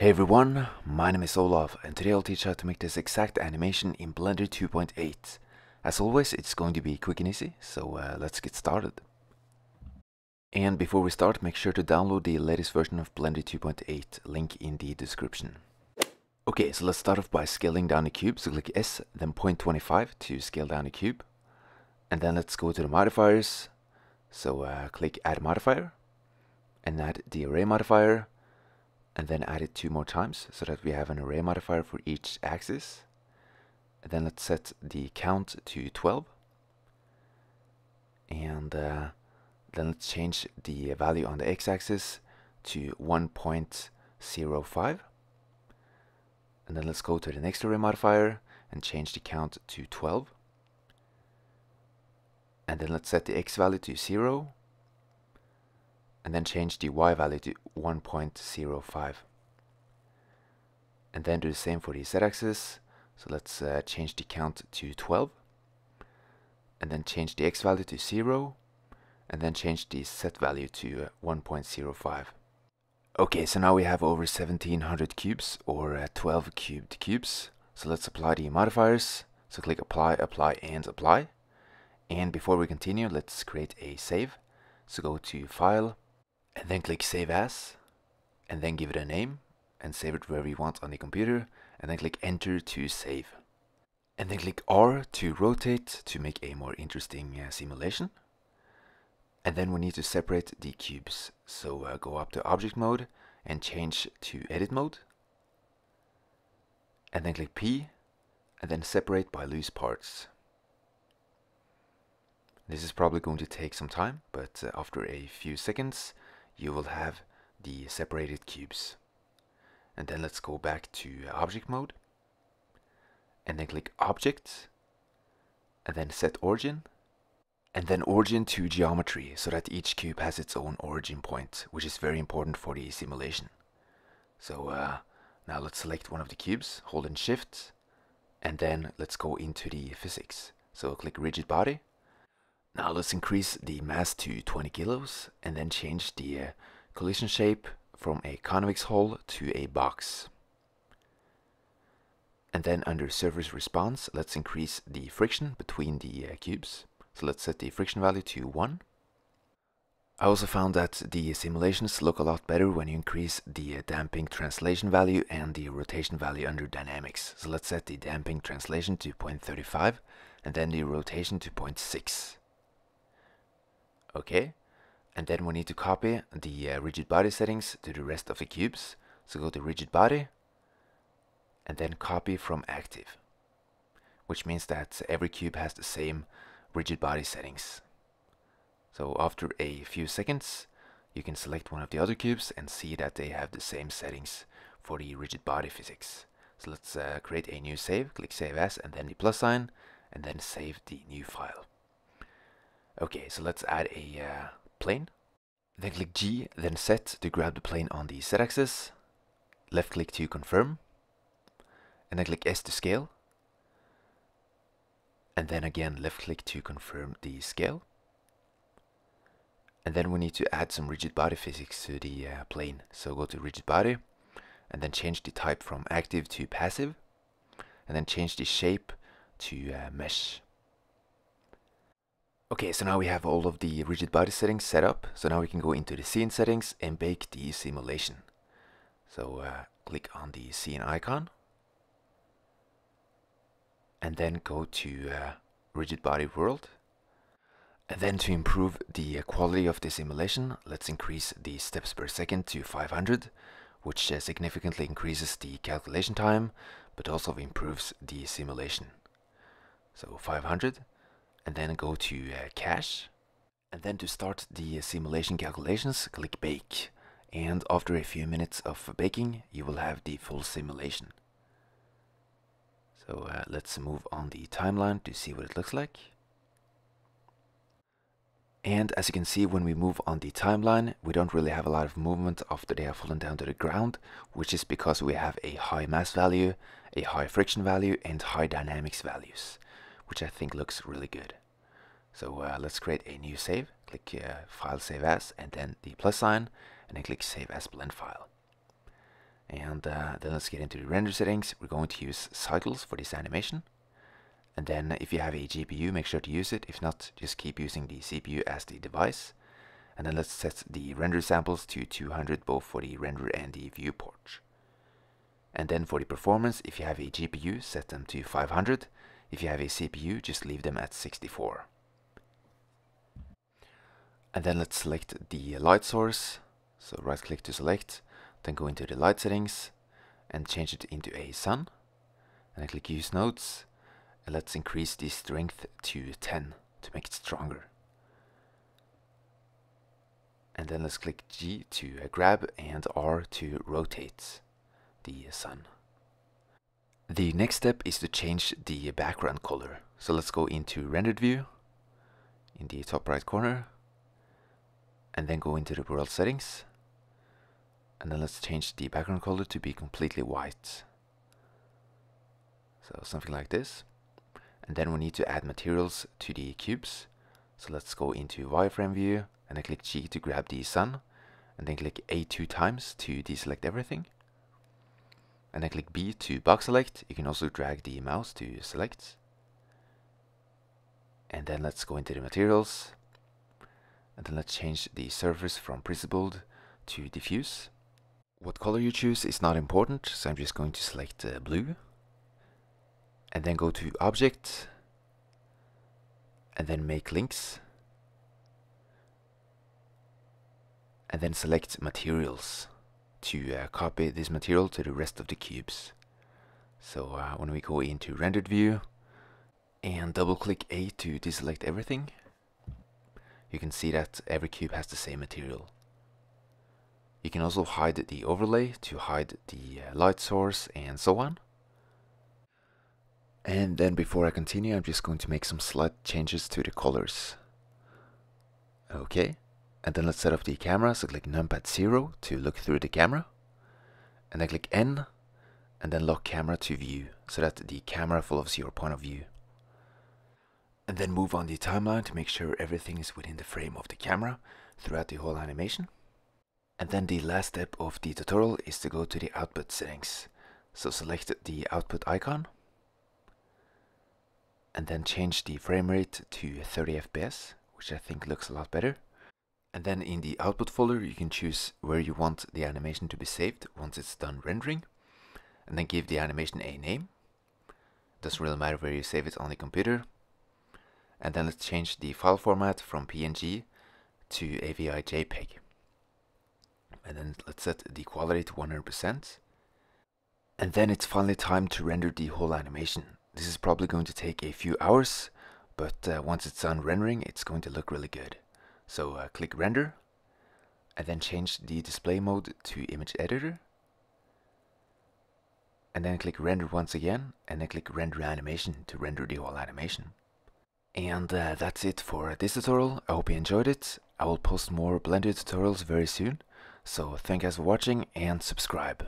Hey everyone, my name is Olaf and today I'll teach you how to make this exact animation in Blender 2.8. As always, it's going to be quick and easy, so uh, let's get started. And before we start, make sure to download the latest version of Blender 2.8, link in the description. Okay, so let's start off by scaling down the cube, so click S, then 0.25 to scale down the cube. And then let's go to the modifiers, so uh, click add modifier, and add the array modifier, and then add it two more times so that we have an array modifier for each axis. And then let's set the count to 12. And uh, then let's change the value on the x-axis to 1.05. And then let's go to the next array modifier and change the count to 12. And then let's set the x value to 0 and then change the y value to 1.05 and then do the same for the z-axis so let's uh, change the count to 12 and then change the x value to 0 and then change the set value to uh, 1.05 okay so now we have over 1700 cubes or uh, 12 cubed cubes so let's apply the modifiers so click apply apply and apply and before we continue let's create a save so go to file and then click save as and then give it a name and save it wherever you want on the computer and then click enter to save and then click R to rotate to make a more interesting uh, simulation and then we need to separate the cubes so uh, go up to object mode and change to edit mode and then click P and then separate by loose parts this is probably going to take some time but uh, after a few seconds you will have the separated cubes. And then let's go back to object mode and then click object and then set origin and then origin to geometry so that each cube has its own origin point which is very important for the simulation. So uh, now let's select one of the cubes, hold and shift and then let's go into the physics. So click rigid body now let's increase the mass to 20 kilos and then change the uh, collision shape from a convex hull to a box. And then under surface response, let's increase the friction between the uh, cubes. So let's set the friction value to 1. I also found that the simulations look a lot better when you increase the uh, damping translation value and the rotation value under dynamics. So let's set the damping translation to 0.35 and then the rotation to 0.6 okay and then we need to copy the uh, rigid body settings to the rest of the cubes so go to rigid body and then copy from active which means that every cube has the same rigid body settings so after a few seconds you can select one of the other cubes and see that they have the same settings for the rigid body physics so let's uh, create a new save click save as and then the plus sign and then save the new file Okay, so let's add a uh, plane. Then click G, then set to grab the plane on the Z axis. Left click to confirm. And then click S to scale. And then again, left click to confirm the scale. And then we need to add some rigid body physics to the uh, plane. So go to rigid body and then change the type from active to passive and then change the shape to uh, mesh. Okay, so now we have all of the rigid body settings set up. So now we can go into the scene settings and bake the simulation. So uh, click on the scene icon. And then go to uh, rigid body world. And then to improve the uh, quality of the simulation, let's increase the steps per second to 500, which uh, significantly increases the calculation time, but also improves the simulation. So 500 and then go to uh, cache and then to start the uh, simulation calculations click bake and after a few minutes of baking you will have the full simulation so uh, let's move on the timeline to see what it looks like and as you can see when we move on the timeline we don't really have a lot of movement after they have fallen down to the ground which is because we have a high mass value, a high friction value and high dynamics values which I think looks really good. So uh, let's create a new save, click uh, File Save As, and then the plus sign, and then click Save As Blend File. And uh, then let's get into the render settings. We're going to use cycles for this animation. And then if you have a GPU, make sure to use it. If not, just keep using the CPU as the device. And then let's set the render samples to 200 both for the render and the viewport. And then for the performance, if you have a GPU, set them to 500 if you have a CPU, just leave them at 64. And then let's select the light source. So right click to select, then go into the light settings and change it into a sun. And I click use nodes and let's increase the strength to 10 to make it stronger. And then let's click G to grab and R to rotate the sun. The next step is to change the background color. So let's go into rendered view in the top right corner and then go into the world settings and then let's change the background color to be completely white. So something like this. And then we need to add materials to the cubes. So let's go into wireframe view and I click G to grab the sun and then click A two times to deselect everything and then click B to box select. You can also drag the mouse to select. And then let's go into the materials. And then let's change the surface from principled to diffuse. What color you choose is not important, so I'm just going to select uh, blue. And then go to object. And then make links. And then select materials to uh, copy this material to the rest of the cubes. So uh, when we go into rendered view and double click A to deselect everything, you can see that every cube has the same material. You can also hide the overlay to hide the uh, light source and so on. And then before I continue, I'm just going to make some slight changes to the colors. Okay. And then let's set up the camera. So click numpad 0 to look through the camera. And then click N and then lock camera to view so that the camera follows your point of view. And then move on the timeline to make sure everything is within the frame of the camera throughout the whole animation. And then the last step of the tutorial is to go to the output settings. So select the output icon and then change the frame rate to 30 FPS, which I think looks a lot better. And then in the output folder, you can choose where you want the animation to be saved once it's done rendering. And then give the animation a name. Doesn't really matter where you save it on the computer. And then let's change the file format from PNG to AVI JPEG. And then let's set the quality to 100%. And then it's finally time to render the whole animation. This is probably going to take a few hours, but uh, once it's done rendering, it's going to look really good. So uh, click render and then change the display mode to image editor and then click render once again and then click render animation to render the whole animation. And uh, that's it for this tutorial. I hope you enjoyed it. I will post more Blender tutorials very soon. So thank you guys for watching and subscribe.